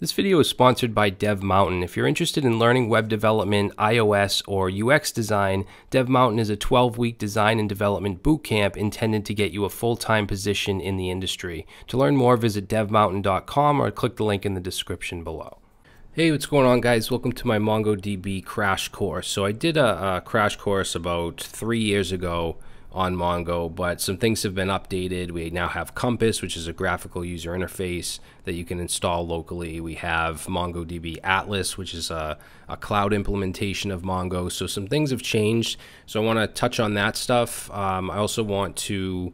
This video is sponsored by DevMountain. If you're interested in learning web development, iOS, or UX design, DevMountain is a 12-week design and development bootcamp intended to get you a full-time position in the industry. To learn more, visit devmountain.com or click the link in the description below. Hey, what's going on guys? Welcome to my MongoDB crash course. So I did a, a crash course about three years ago on Mongo, but some things have been updated. We now have Compass, which is a graphical user interface that you can install locally. We have MongoDB Atlas, which is a, a cloud implementation of Mongo. So some things have changed. So I want to touch on that stuff. Um, I also want to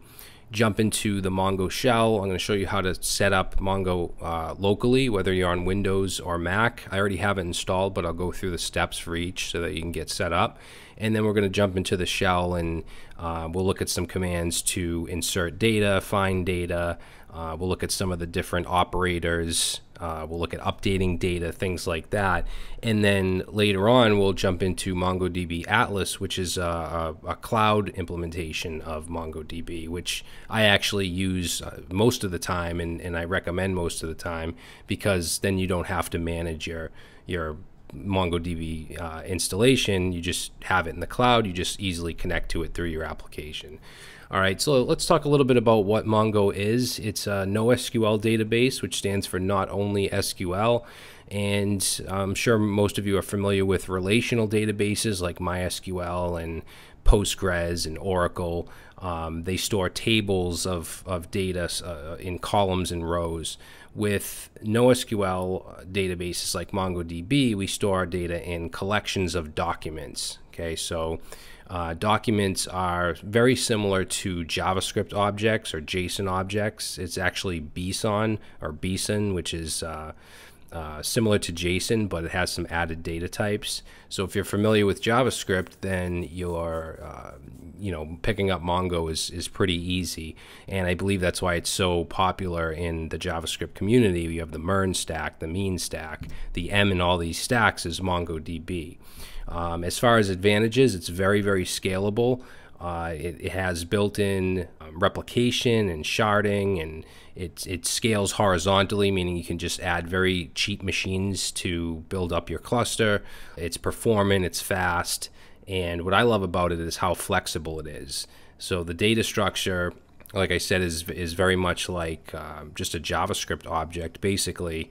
jump into the Mongo shell. I'm going to show you how to set up Mongo uh, locally, whether you're on Windows or Mac. I already have it installed, but I'll go through the steps for each so that you can get set up and then we're going to jump into the shell and uh, we'll look at some commands to insert data, find data. Uh, we'll look at some of the different operators. Uh, we'll look at updating data, things like that. And then later on, we'll jump into MongoDB Atlas, which is a, a, a cloud implementation of MongoDB, which I actually use uh, most of the time and, and I recommend most of the time because then you don't have to manage your your MongoDB uh, installation. You just have it in the cloud. You just easily connect to it through your application. All right, so let's talk a little bit about what Mongo is. It's a NoSQL database, which stands for not only SQL, and I'm sure most of you are familiar with relational databases like MySQL and Postgres and Oracle. Um, they store tables of, of data uh, in columns and rows. With NoSQL databases like MongoDB, we store our data in collections of documents. Okay, so uh, documents are very similar to JavaScript objects or JSON objects. It's actually BSON or BSON, which is uh, uh, similar to JSON, but it has some added data types. So if you're familiar with JavaScript, then you're, uh, you know, picking up Mongo is, is pretty easy. And I believe that's why it's so popular in the JavaScript community. You have the MERN stack, the mean stack, the M in all these stacks is MongoDB. Um, as far as advantages, it's very, very scalable. Uh, it, it, has built-in um, replication and sharding, and it it scales horizontally, meaning you can just add very cheap machines to build up your cluster. It's performant, it's fast, and what I love about it is how flexible it is. So the data structure, like I said, is is very much like um, just a JavaScript object, basically.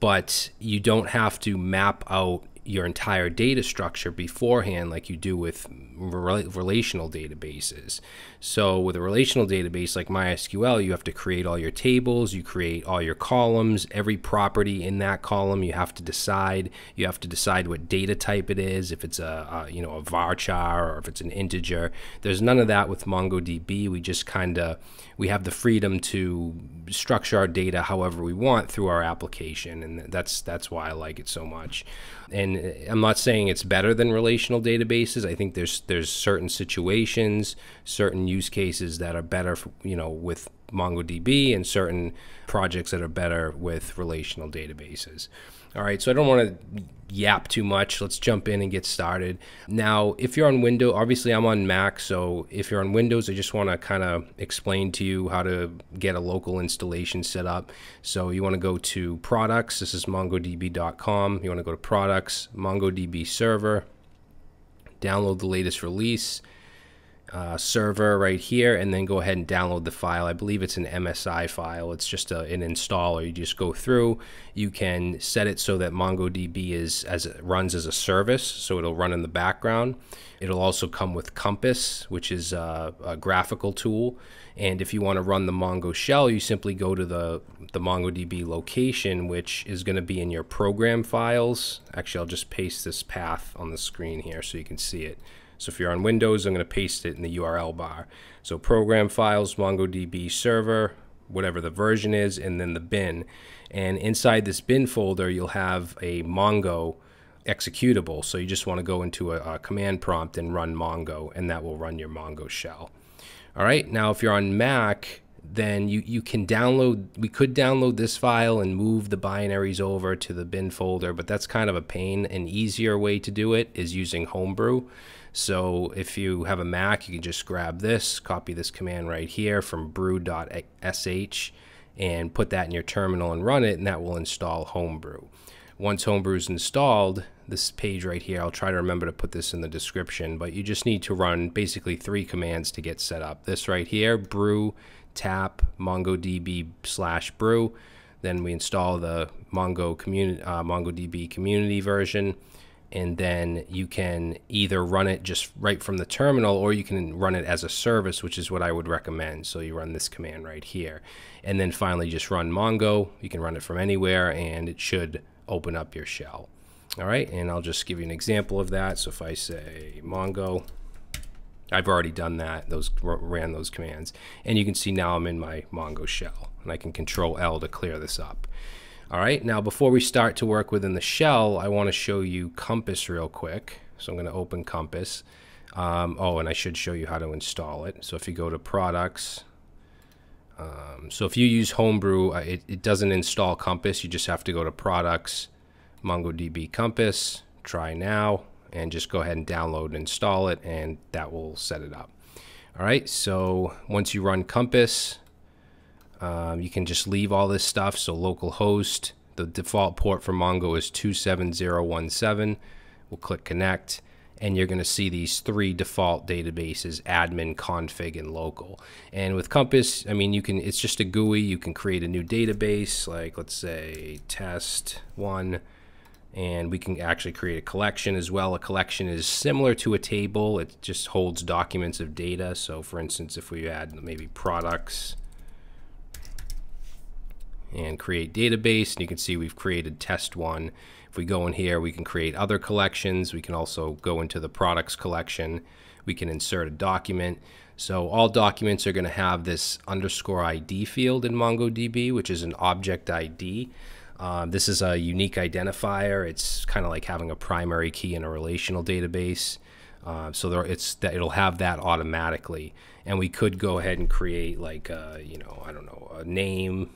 But you don't have to map out your entire data structure beforehand like you do with re relational databases. So with a relational database like MySQL, you have to create all your tables, you create all your columns, every property in that column you have to decide. You have to decide what data type it is, if it's a, a you know a varchar or if it's an integer. There's none of that with MongoDB. We just kind of we have the freedom to structure our data however we want through our application, and that's that's why I like it so much and uh, I'm not saying it's better than relational databases. I think there's there's certain situations, certain use cases that are better, for, you know, with MongoDB, and certain projects that are better with relational databases. All right, so I don't want to yap too much. Let's jump in and get started. Now, if you're on Windows, obviously I'm on Mac, so if you're on Windows, I just want to kind of explain to you how to get a local installation set up. So you want to go to products. This is mongodb.com. You want to go to products, MongoDB server, download the latest release uh, server right here and then go ahead and download the file. I believe it's an MSI file. It's just a, an installer. You just go through. You can set it so that MongoDB is as it runs as a service, so it'll run in the background. It'll also come with Compass, which is a, a graphical tool. And if you want to run the Mongo shell, you simply go to the, the MongoDB location, which is going to be in your program files. Actually, I'll just paste this path on the screen here so you can see it. So if you're on Windows, I'm going to paste it in the URL bar. So program files, MongoDB server, whatever the version is, and then the bin. And inside this bin folder, you'll have a Mongo executable. So you just want to go into a, a command prompt and run Mongo, and that will run your Mongo shell. All right, now if you're on Mac, then you, you can download, we could download this file and move the binaries over to the bin folder, but that's kind of a pain. An easier way to do it is using Homebrew. So if you have a Mac, you can just grab this, copy this command right here from brew.sh and put that in your terminal and run it, and that will install Homebrew. Once Homebrew is installed, this page right here, I'll try to remember to put this in the description, but you just need to run basically three commands to get set up. This right here, brew tap mongodb slash brew. Then we install the Mongo community, uh, MongoDB community version and then you can either run it just right from the terminal or you can run it as a service, which is what I would recommend. So you run this command right here. And then finally just run Mongo. You can run it from anywhere and it should open up your shell. All right, and I'll just give you an example of that. So if I say Mongo, I've already done that, those ran those commands. And you can see now I'm in my Mongo shell and I can control L to clear this up. All right, now before we start to work within the shell, I want to show you Compass real quick. So I'm going to open Compass. Um, oh, and I should show you how to install it. So if you go to Products, um, so if you use Homebrew, uh, it, it doesn't install Compass. You just have to go to Products, MongoDB Compass, Try Now, and just go ahead and download and install it, and that will set it up. All right, so once you run Compass, um, you can just leave all this stuff. So localhost, the default port for Mongo is 27017. We'll click connect and you're going to see these three default databases admin config and local and with compass i mean you can it's just a gui you can create a new database like let's say test one and we can actually create a collection as well a collection is similar to a table it just holds documents of data so for instance if we add maybe products and create database. And you can see we've created test one. If we go in here, we can create other collections. We can also go into the products collection. We can insert a document. So all documents are going to have this underscore ID field in MongoDB, which is an object ID. Um, this is a unique identifier. It's kind of like having a primary key in a relational database. Uh, so there, it's that it'll have that automatically, and we could go ahead and create like a, uh, you know I don't know a name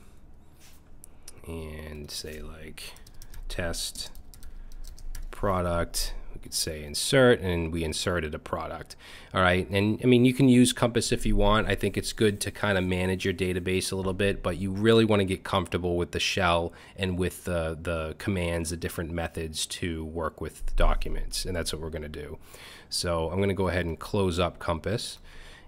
and say like test product we could say insert and we inserted a product all right and i mean you can use compass if you want i think it's good to kind of manage your database a little bit but you really want to get comfortable with the shell and with the, the commands the different methods to work with documents and that's what we're going to do so i'm going to go ahead and close up compass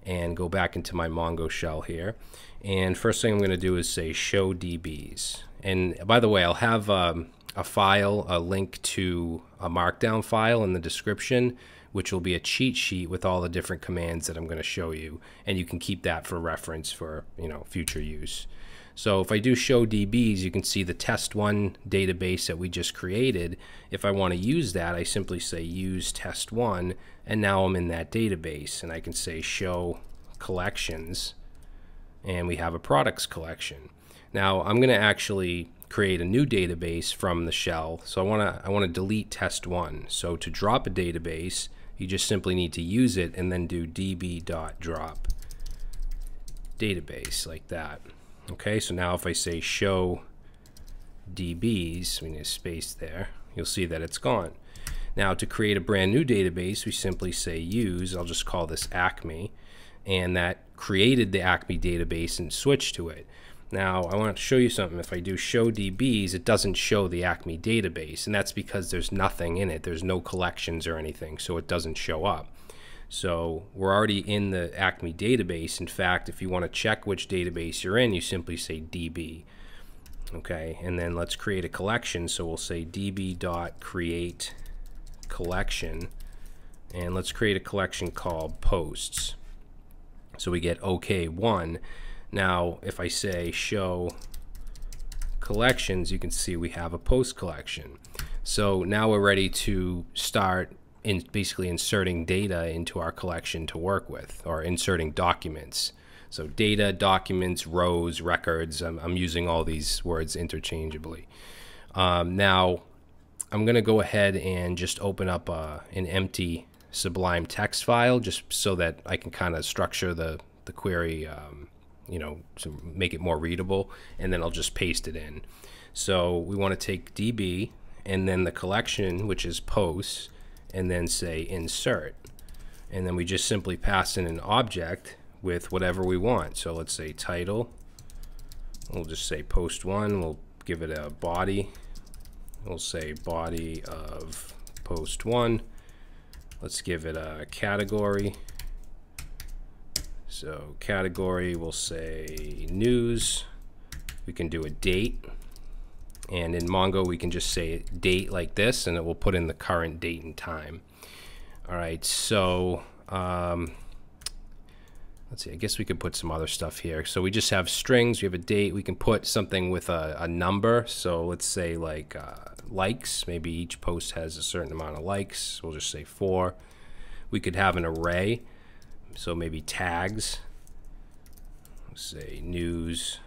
and go back into my mongo shell here and first thing i'm going to do is say show dbs and by the way, I'll have um, a file, a link to a markdown file in the description, which will be a cheat sheet with all the different commands that I'm going to show you. And you can keep that for reference for, you know, future use. So if I do show DBs, you can see the test one database that we just created. If I want to use that, I simply say use test one, and now I'm in that database. And I can say show collections, and we have a products collection. Now I'm going to actually create a new database from the shell. So I want to I want to delete test one. So to drop a database, you just simply need to use it and then do db.drop database like that. Okay, so now if I say show dbs, we need a space there, you'll see that it's gone. Now to create a brand new database, we simply say use, I'll just call this Acme, and that created the Acme database and switched to it. Now, I want to show you something. If I do show DBs, it doesn't show the ACME database, and that's because there's nothing in it. There's no collections or anything, so it doesn't show up. So we're already in the ACME database. In fact, if you want to check which database you're in, you simply say DB. Okay, and then let's create a collection. So we'll say db.create collection, and let's create a collection called posts. So we get OK1. Now, if I say show collections, you can see we have a post collection. So now we're ready to start in basically inserting data into our collection to work with or inserting documents. So data, documents, rows, records, I'm, I'm using all these words interchangeably. Um, now I'm going to go ahead and just open up uh, an empty Sublime text file just so that I can kind of structure the, the query um, you know, to make it more readable, and then I'll just paste it in. So we want to take DB and then the collection, which is posts, and then say insert. And then we just simply pass in an object with whatever we want. So let's say title. We'll just say post one. We'll give it a body. We'll say body of post one. Let's give it a category. So category, we'll say news. We can do a date. And in Mongo, we can just say date like this, and it will put in the current date and time. All right, so um, let's see. I guess we could put some other stuff here. So we just have strings. We have a date. We can put something with a, a number. So let's say like uh, likes. Maybe each post has a certain amount of likes. We'll just say four. We could have an array so maybe tags, Let's say news,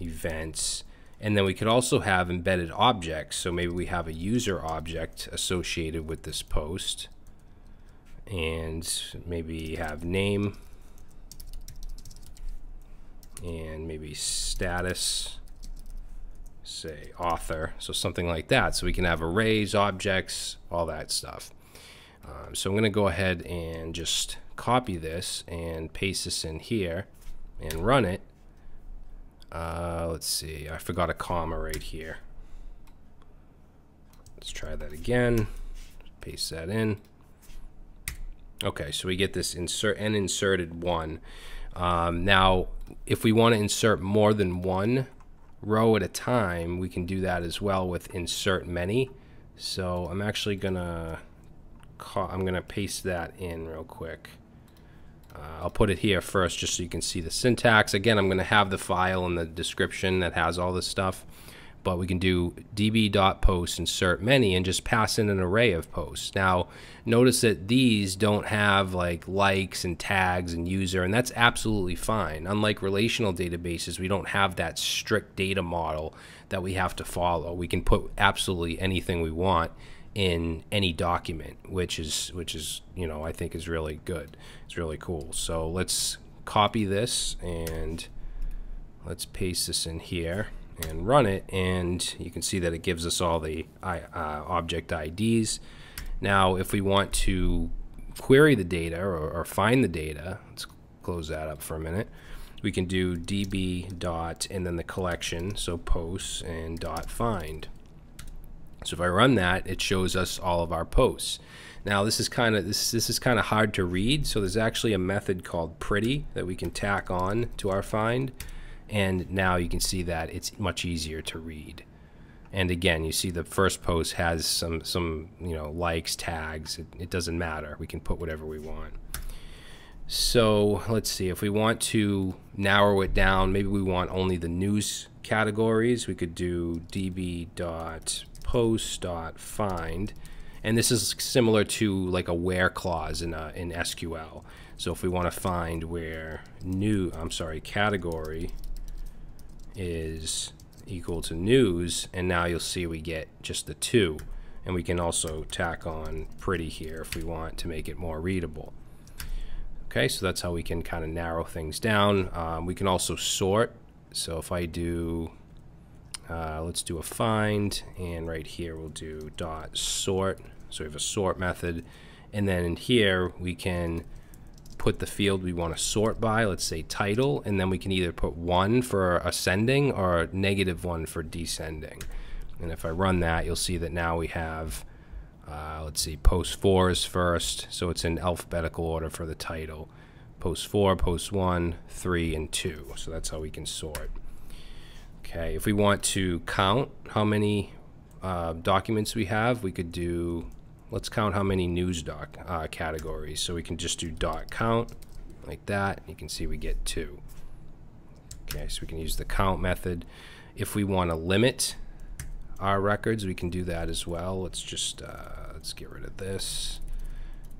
events, and then we could also have embedded objects. So maybe we have a user object associated with this post and maybe have name and maybe status say author so something like that so we can have arrays objects all that stuff um, so I'm going to go ahead and just copy this and paste this in here and run it. Uh, let's see, I forgot a comma right here. Let's try that again. Paste that in. Okay, so we get this insert and inserted one. Um, now, if we want to insert more than one row at a time, we can do that as well with insert many. So I'm actually gonna call, I'm going to paste that in real quick. Uh, I'll put it here first just so you can see the syntax. Again, I'm going to have the file in the description that has all this stuff, but we can do db.post insert many and just pass in an array of posts. Now, notice that these don't have like likes and tags and user, and that's absolutely fine. Unlike relational databases, we don't have that strict data model that we have to follow. We can put absolutely anything we want in any document, which is which is you know I think is really good. It's really cool. So let's copy this and let's paste this in here and run it and you can see that it gives us all the uh, object IDs. Now if we want to query the data or, or, find the data, let's close that up for a minute, we can do db dot and then the collection, so posts and dot find. So if I run that, it shows us all of our posts. Now this is kind of this this is kind of hard to read, so there's actually a method called pretty that we can tack on to our find, and now you can see that it's much easier to read. And again, you see the first post has some some you know likes, tags. It, it doesn't matter. We can put whatever we want. So let's see if we want to narrow it down. Maybe we want only the news categories. We could do db dot post.find. And this is similar to like a where clause in, a, uh, in SQL. So if we want to find where new, I'm sorry, category is equal to news, and now you'll see we get just the two. And we can also tack on pretty here if we want to make it more readable. Okay, so that's how we can kind of narrow things down. Um, we can also sort. So if I do uh, let's do a find, and right here we'll do dot sort. So we have a sort method. And then in here, we can put the field we want to sort by, let's say title, and then we can either put one for ascending or negative one for descending. And if I run that, you'll see that now we have, uh, let's see, post four is first, so it's in alphabetical order for the title. Post four, post one, three, and two. So that's how we can sort. Okay, if we want to count how many uh, documents we have, we could do, let's count how many news doc uh, categories. So we can just do dot count like that. You can see we get two. Okay, so we can use the count method. If we want to limit our records, we can do that as well. Let's just, uh, let's get rid of this.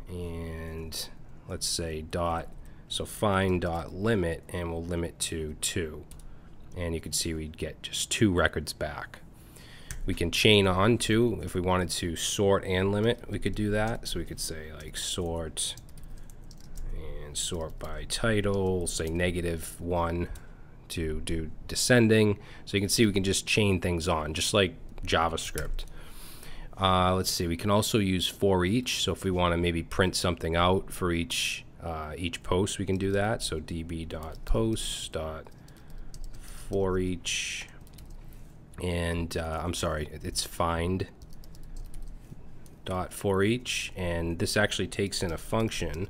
And let's say dot, so find dot limit, and we'll limit to two and you can see we get just two records back. We can chain on to, if we wanted to sort and limit, we could do that. So we could say like sort and sort by title, say negative one to do descending. So you can see we can just chain things on, just like JavaScript. Uh, let's see, we can also use for each. So if we want to maybe print something out for each uh, each post, we can do that. So dot for each. And uh, I'm sorry, it's find dot for each. And this actually takes in a function.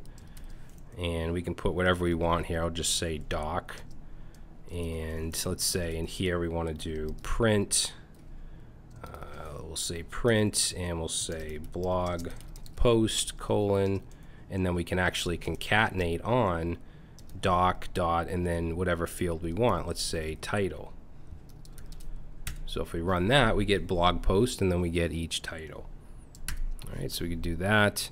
And we can put whatever we want here. I'll just say doc. And let's say in here we want to do print. Uh, we'll say print and we'll say blog post colon. And then we can actually concatenate on doc dot and then whatever field we want. Let's say title. So if we run that, we get blog post and then we get each title. All right, so we could do that.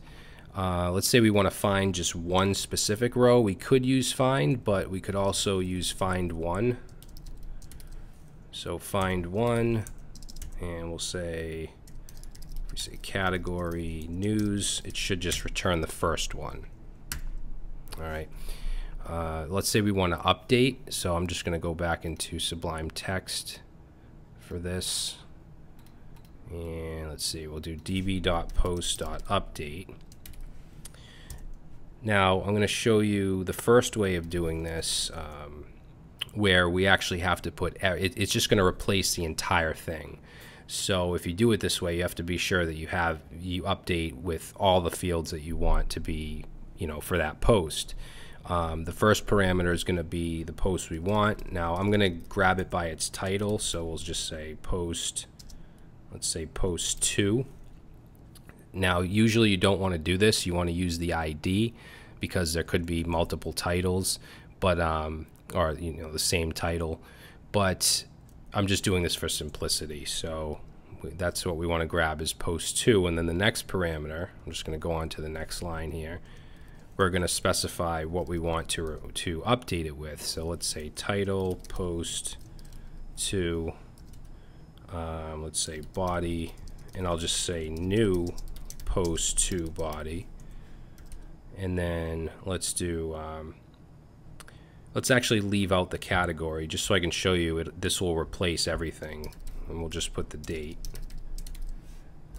Uh, let's say we want to find just one specific row. We could use find, but we could also use find one. So find one, and we'll say, if we say category news, it should just return the first one. All right. Uh, let's say we want to update. So I'm just going to go back into Sublime Text for this. And let's see, we'll do db.post.update. Now I'm going to show you the first way of doing this um, where we actually have to put, it, it's just going to replace the entire thing. So if you do it this way, you have to be sure that you have, you update with all the fields that you want to be, you know, for that post. Um, the first parameter is going to be the post we want. Now I'm going to grab it by its title, so we'll just say post, let's say post 2. Now usually you don't want to do this, you want to use the ID because there could be multiple titles, but um, or you know the same title, but I'm just doing this for simplicity. So that's what we want to grab is post 2 and then the next parameter, I'm just going to go on to the next line here we're going to specify what we want to, to update it with. So let's say title post to, um, let's say body, and I'll just say new post to body. And then let's do, um, let's actually leave out the category just so I can show you it, this will replace everything. And we'll just put the date.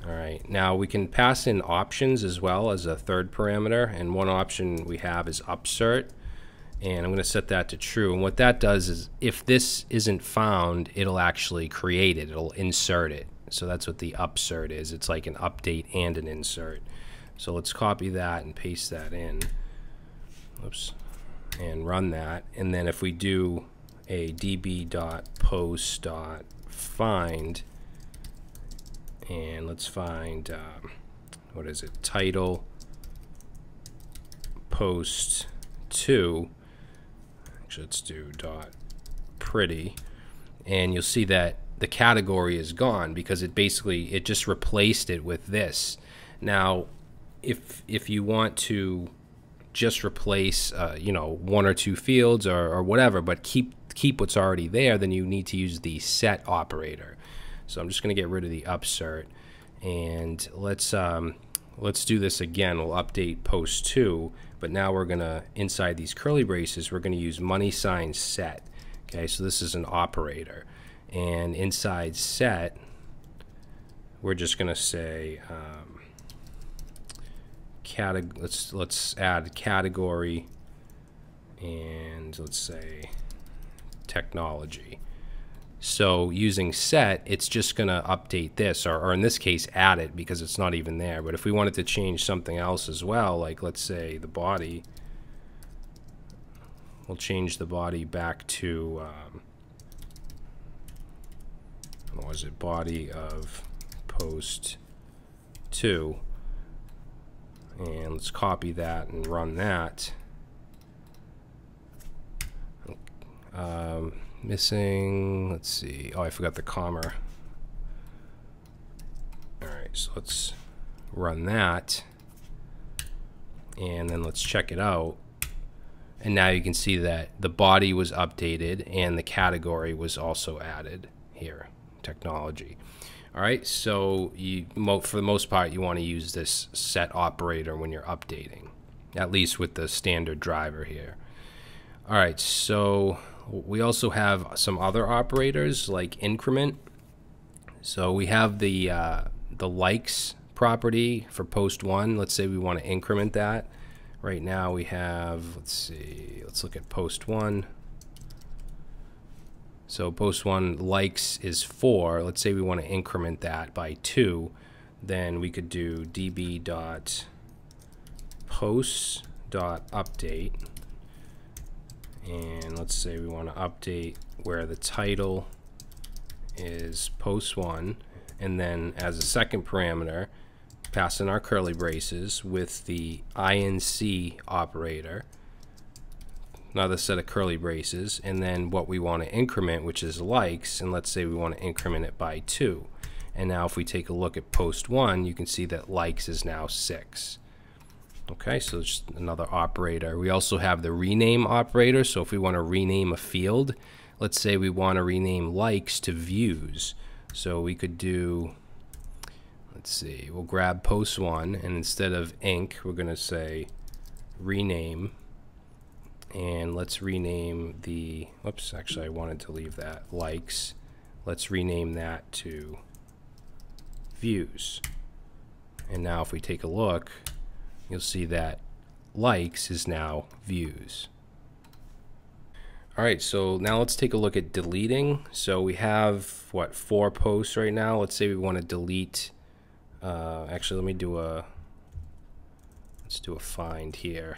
All right, now we can pass in options as well as a third parameter. And one option we have is upsert. And I'm going to set that to true. And what that does is if this isn't found, it'll actually create it. It'll insert it. So that's what the upsert is. It's like an update and an insert. So let's copy that and paste that in. Oops. And run that. And then if we do a db.post.find, and let's find um, what is it title post 2 actually let's do dot pretty and you'll see that the category is gone because it basically it just replaced it with this now if if you want to just replace uh, you know one or two fields or, or whatever but keep keep what's already there then you need to use the set operator so I'm just going to get rid of the upsert and let's um, let's do this again. We'll update post two, but now we're going to inside these curly braces, we're going to use money sign set. Okay, so this is an operator, and inside set, we're just going to say um, Let's let's add category, and let's say technology. So using set, it's just going to update this, or, or, in this case, add it because it's not even there. But if we wanted to change something else as well, like let's say the body, we'll change the body back to, um, what was it, body of post 2. And let's copy that and run that. Um, Missing, let's see. Oh, I forgot the comma. All right, so let's run that. And then let's check it out. And now you can see that the body was updated and the category was also added here, technology. All right, so you, for the most part, you want to use this set operator when you're updating, at least with the standard driver here. All right, so we also have some other operators like increment. So we have the, uh, the likes property for post one. Let's say we want to increment that. Right now we have, let's see, let's look at post one. So post one likes is four. Let's say we want to increment that by two. Then we could do db dot posts dot update and let's say we want to update where the title is post one and then as a second parameter pass in our curly braces with the inc operator another set of curly braces and then what we want to increment which is likes and let's say we want to increment it by two and now if we take a look at post one you can see that likes is now six Okay, so just another operator. We also have the rename operator. So if we want to rename a field, let's say we want to rename likes to views. So we could do, let's see, we'll grab post one and instead of inc, we're going to say rename and let's rename the, whoops, actually I wanted to leave that likes. Let's rename that to views. And now if we take a look, you'll see that likes is now views. All right, so now let's take a look at deleting. So we have, what, four posts right now. Let's say we want to delete, uh, actually, let me do a, let's do a find here.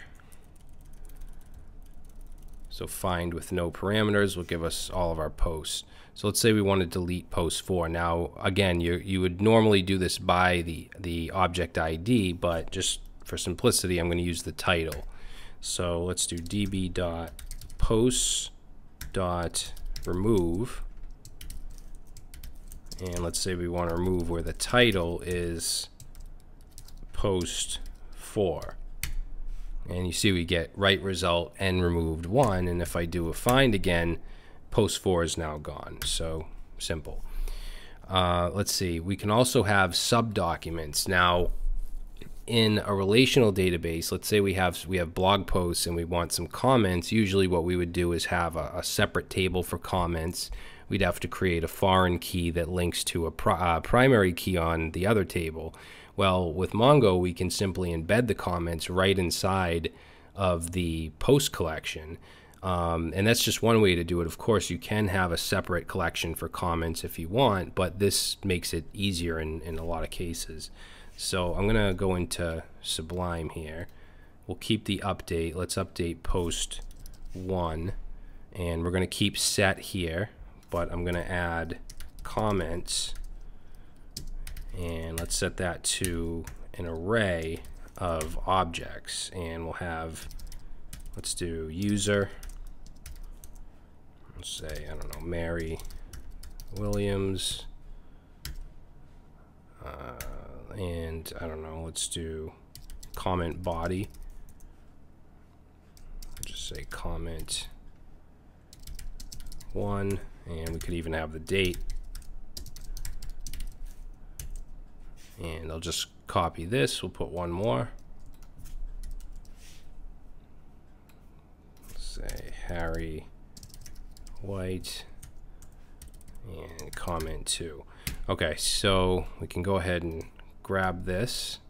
So find with no parameters will give us all of our posts. So let's say we want to delete post four. Now, again, you, you would normally do this by the, the object ID, but just for simplicity, I'm going to use the title. So let's do db dot posts dot remove, and let's say we want to remove where the title is post four. And you see we get right result and removed one. And if I do a find again, post four is now gone. So simple. Uh, let's see. We can also have sub documents. Now, in a relational database, let's say we have we have blog posts and we want some comments, usually what we would do is have a, a separate table for comments. We'd have to create a foreign key that links to a pri uh, primary key on the other table. Well, with Mongo, we can simply embed the comments right inside of the post collection. Um, and that's just one way to do it. Of course, you can have a separate collection for comments if you want, but this makes it easier in, in a lot of cases. So I'm going to go into Sublime here. We'll keep the update. Let's update post 1. And we're going to keep set here, but I'm going to add comments. And let's set that to an array of objects. And we'll have, let's do user. Let's say, I don't know, Mary Williams. Uh, and I don't know, let's do comment body. Just say comment one, and we could even have the date. And I'll just copy this, we'll put one more. Say Harry White and comment two. Okay, so we can go ahead and grab this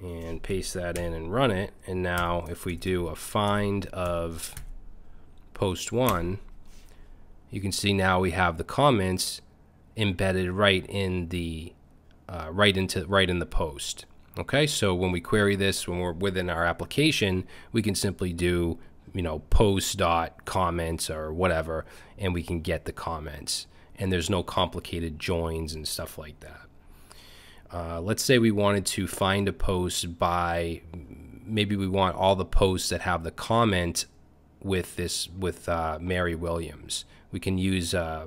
and paste that in and run it. And now if we do a find of post one, you can see now we have the comments embedded right in the uh, right into right in the post. Okay, so when we query this, when we're within our application, we can simply do you know post dot comments or whatever, and we can get the comments. And there's no complicated joins and stuff like that. Uh, let's say we wanted to find a post by maybe we want all the posts that have the comment with this with uh, Mary Williams. We can use uh,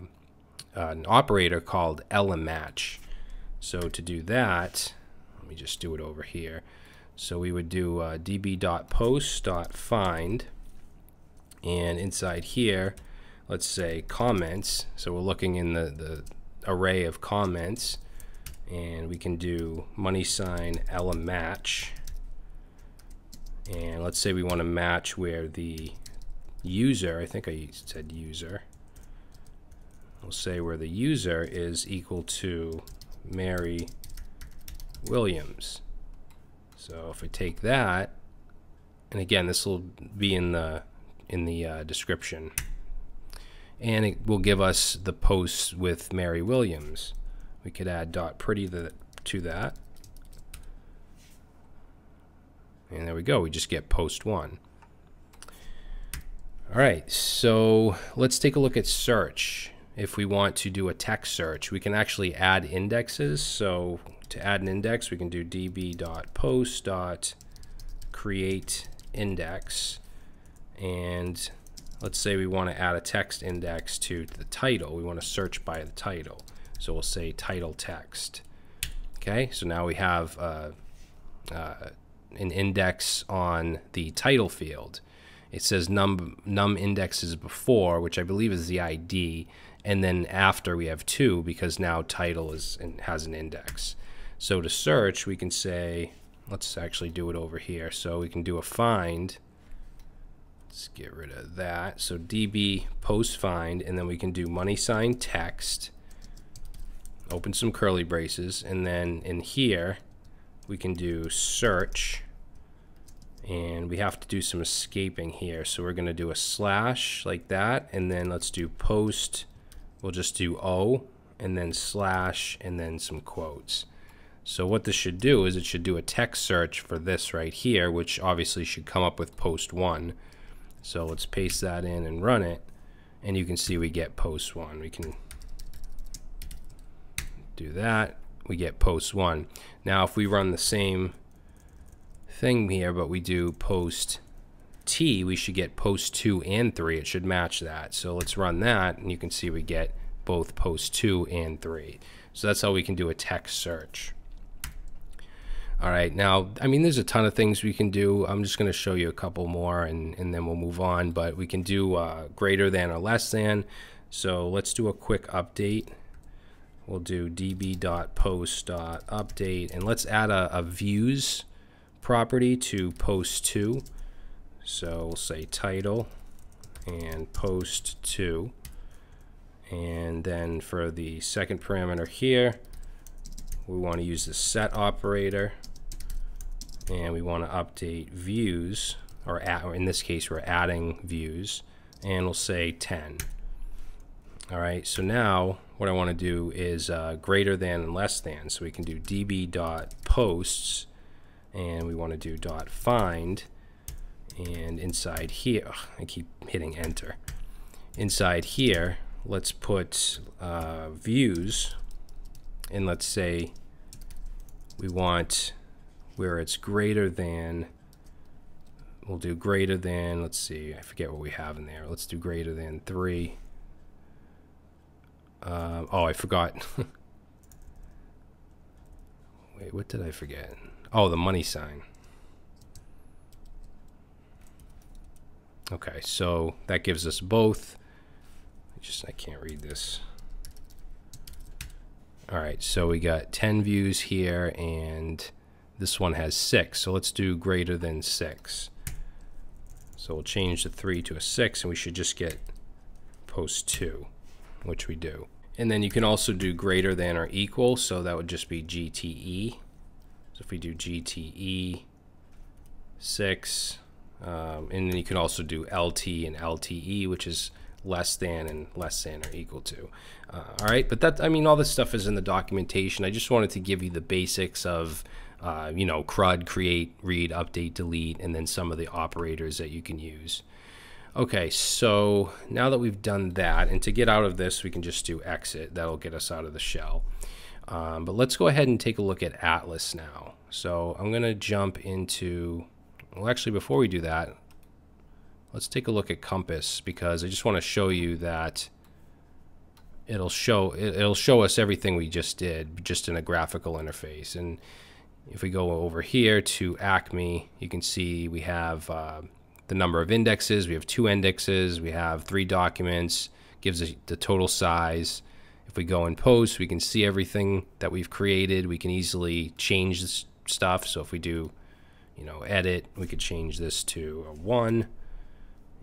an operator called lmatch. So to do that, let me just do it over here. So we would do uh, db.post.find and inside here, let's say comments. So we're looking in the, the array of comments and we can do money sign Ella match. And let's say we want to match where the user, I think I said user, we'll say where the user is equal to Mary Williams. So if we take that, and again, this will be in the in the uh, description, and it will give us the posts with Mary Williams. We could add dot pretty the, to that. And there we go. We just get post one. All right, so let's take a look at search. If we want to do a text search, we can actually add indexes. So to add an index, we can do db.post.create index. And let's say we want to add a text index to the title. We want to search by the title. So we'll say title text. Okay, so now we have uh, uh, an index on the title field. It says num, num indexes before, which I believe is the ID, and then after we have two because now title is has an index. So to search, we can say, let's actually do it over here. So we can do a find. Let's get rid of that. So db post find, and then we can do money sign text open some curly braces, and then in here, we can do search, and we have to do some escaping here. So we're gonna do a slash like that, and then let's do post, we'll just do O, and then slash, and then some quotes. So what this should do is it should do a text search for this right here, which obviously should come up with post one. So let's paste that in and run it. And you can see we get post one. We can do that, we get post one. Now, if we run the same thing here, but we do post T, we should get post two and three. It should match that. So let's run that and you can see we get both post two and three. So that's how we can do a text search. All right, now, I mean, there's a ton of things we can do. I'm just going to show you a couple more and, and then we'll move on. But we can do uh, greater than or less than. So let's do a quick update we'll do db.post.update and let's add a, a views property to post 2 so we'll say title and post 2 and then for the second parameter here we want to use the set operator and we want to update views or, or in this case we're adding views and we'll say 10 all right so now what I want to do is uh, greater than and less than. So we can do db dot posts, and we want to do dot find, and inside here, I keep hitting enter. Inside here, let's put uh, views, and let's say we want where it's greater than, we'll do greater than, let's see, I forget what we have in there. Let's do greater than 3 uh, oh, I forgot. Wait, what did I forget? Oh, the money sign. Okay, so that gives us both. I just I can't read this. All right, so we got 10 views here, and this one has 6. So let's do greater than 6. So we'll change the 3 to a 6, and we should just get post 2, which we do. And then you can also do greater than or equal, so that would just be GTE. So if we do GTE 6, um, and then you can also do LT and LTE, which is less than and less than or equal to. Uh, all right, but that, I mean, all this stuff is in the documentation. I just wanted to give you the basics of, uh, you know, CRUD, create, read, update, delete, and then some of the operators that you can use. Okay, so now that we've done that, and to get out of this, we can just do exit. That'll get us out of the shell. Um, but let's go ahead and take a look at Atlas now. So I'm going to jump into, well, actually, before we do that, let's take a look at Compass because I just want to show you that it'll show it'll show us everything we just did just in a graphical interface. And if we go over here to Acme, you can see we have. Uh, the number of indexes. We have two indexes. We have three documents. Gives us the total size. If we go in post, we can see everything that we've created. We can easily change this stuff. So if we do, you know, edit, we could change this to a one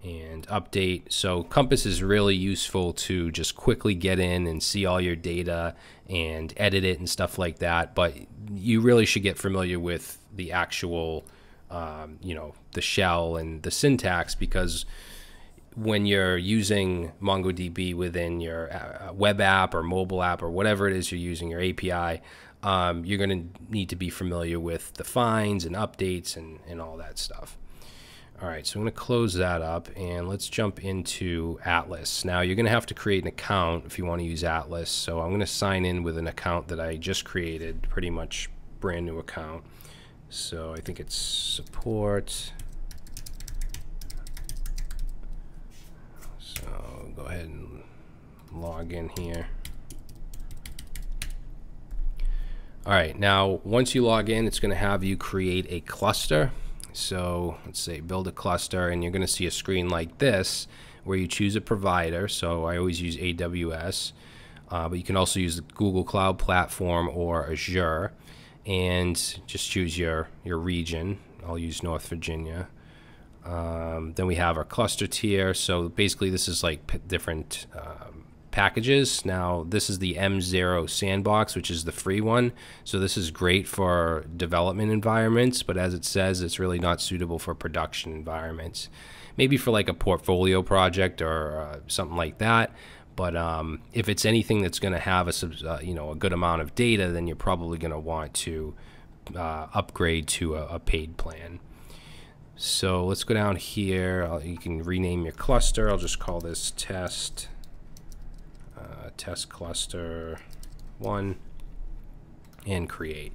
and update. So Compass is really useful to just quickly get in and see all your data and edit it and stuff like that. But you really should get familiar with the actual um, you know the shell and the syntax because when you're using MongoDB within your uh, uh, web app or mobile app or whatever it is you're using your API, um, you're going to need to be familiar with the finds and updates and, and all that stuff. All right, so I'm going to close that up and let's jump into Atlas. Now you're going to have to create an account if you want to use Atlas. So I'm going to sign in with an account that I just created, pretty much brand new account. So I think it's support. So go ahead and log in here. All right, now once you log in, it's going to have you create a cluster. So let's say build a cluster, and you're going to see a screen like this where you choose a provider. So I always use AWS, uh, but you can also use the Google Cloud Platform or Azure and just choose your, your region. I'll use North Virginia. Um, then we have our cluster tier. So basically this is like different um, packages. Now this is the M0 sandbox, which is the free one. So this is great for development environments, but as it says, it's really not suitable for production environments. Maybe for like a portfolio project or uh, something like that. But um, if it's anything that's going to have a uh, you know a good amount of data, then you're probably going to want to uh, upgrade to a, a, paid plan. So let's go down here. I'll, uh, you can rename your cluster. I'll just call this test uh, test cluster one and create.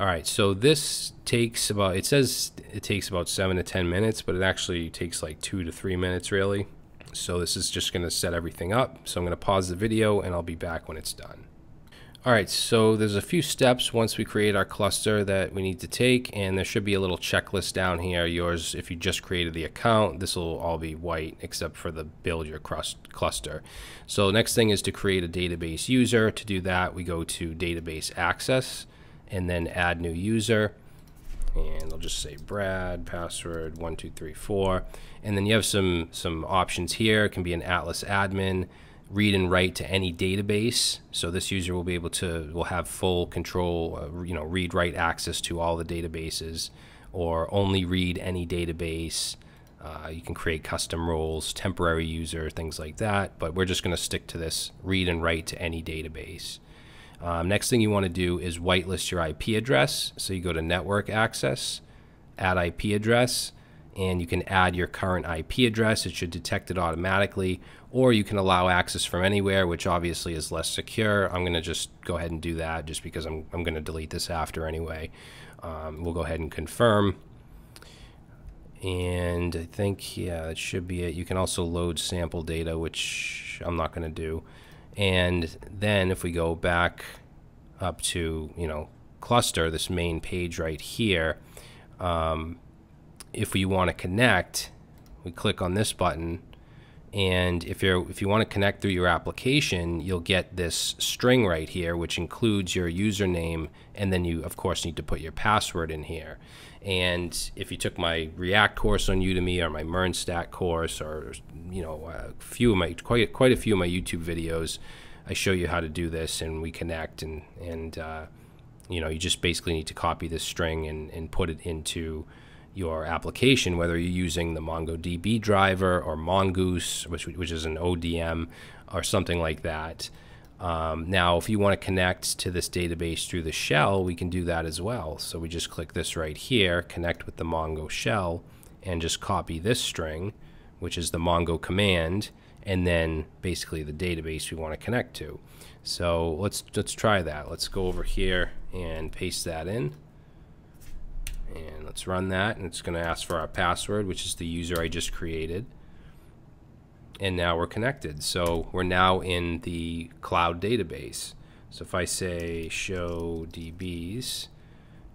All right, so this takes about, it says it takes about seven to 10 minutes, but it actually takes like two to three minutes really. So this is just going to set everything up. So I'm going to pause the video and I'll be back when it's done. All right, so there's a few steps once we create our cluster that we need to take, and there should be a little checklist down here. Yours, if you just created the account, this will all be white except for the build your cluster. So next thing is to create a database user. To do that, we go to database access and then add new user and I'll just say Brad, password 1234. And then you have some, some options here. It can be an Atlas admin, read and write to any database. So this user will be able to, will have full control, uh, you know, read, write access to all the databases or only read any database. Uh, you can create custom roles, temporary user, things like that. But we're just going to stick to this read and write to any database. Um, next thing you want to do is whitelist your IP address. So you go to network access, add IP address, and you can add your current IP address. It should detect it automatically, or you can allow access from anywhere, which obviously is less secure. I'm going to just go ahead and do that just because I'm, I'm going to delete this after anyway. Um, we'll go ahead and confirm. And I think, yeah, that should be it. You can also load sample data, which I'm not going to do. And then if we go back up to, you know, cluster, this main page right here, um, if we want to connect, we click on this button and if you're if you want to connect through your application you'll get this string right here which includes your username and then you of course need to put your password in here and if you took my react course on udemy or my mernstat course or you know a few of my quite quite a few of my youtube videos i show you how to do this and we connect and and uh, you know you just basically need to copy this string and and put it into your application, whether you're using the MongoDB driver or Mongoose, which, which is an ODM or something like that. Um, now, if you want to connect to this database through the shell, we can do that as well. So we just click this right here, connect with the Mongo shell, and just copy this string, which is the Mongo command, and then basically the database we want to connect to. So let's let's try that. Let's go over here and paste that in. And let's run that, and it's going to ask for our password, which is the user I just created. And now we're connected. So we're now in the cloud database. So if I say show DBs,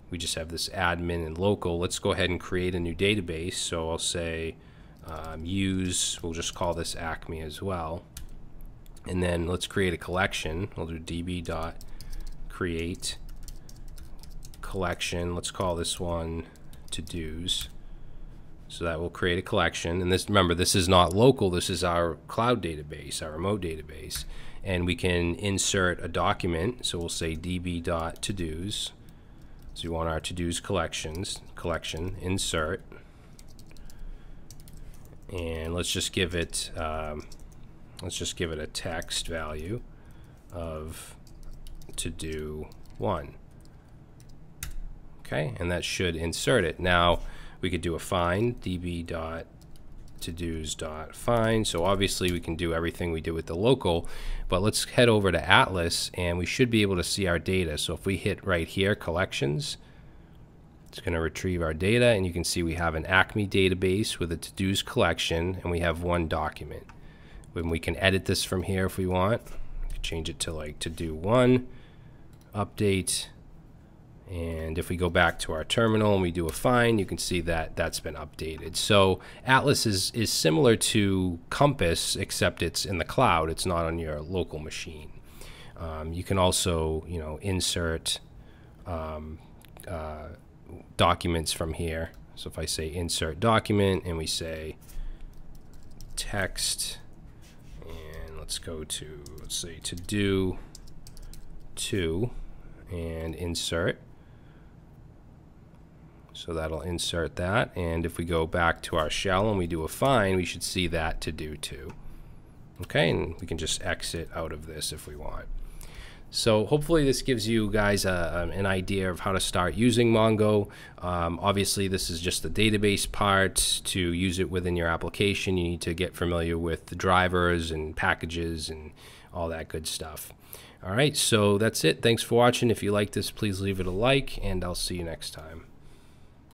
we just have this admin and local. Let's go ahead and create a new database. So I'll say um, use, we'll just call this Acme as well. And then let's create a collection. We'll do db.create collection. Let's call this one to do's. So that will create a collection. And this, remember, this is not local. This is our cloud database, our remote database. And we can insert a document. So we'll say db.todos. So we want our to-dos collections, collection, insert. And let's just give it, um, let's just give it a text value of to-do one. Okay, and that should insert it. Now we could do a find db dot to do's dot find. So obviously we can do everything we did with the local, but let's head over to Atlas and we should be able to see our data. So if we hit right here, collections, it's going to retrieve our data and you can see we have an Acme database with a to do's collection and we have one document. When we can edit this from here if we want, we change it to like to do one, update, and if we go back to our terminal and we do a find, you can see that that's been updated. So Atlas is, is similar to Compass, except it's in the cloud. It's not on your local machine. Um, you can also, you know, insert um, uh, documents from here. So if I say insert document and we say text, and let's go to, let's say to do two and insert so that'll insert that. And if we go back to our shell and we do a find, we should see that to do too. Okay, and we can just exit out of this if we want. So hopefully this gives you guys a, uh, um, an idea of how to start using Mongo. Um, obviously, this is just the database part. To use it within your application, you need to get familiar with the drivers and packages and all that good stuff. All right, so that's it. Thanks for watching. If you like this, please leave it a like, and I'll see you next time.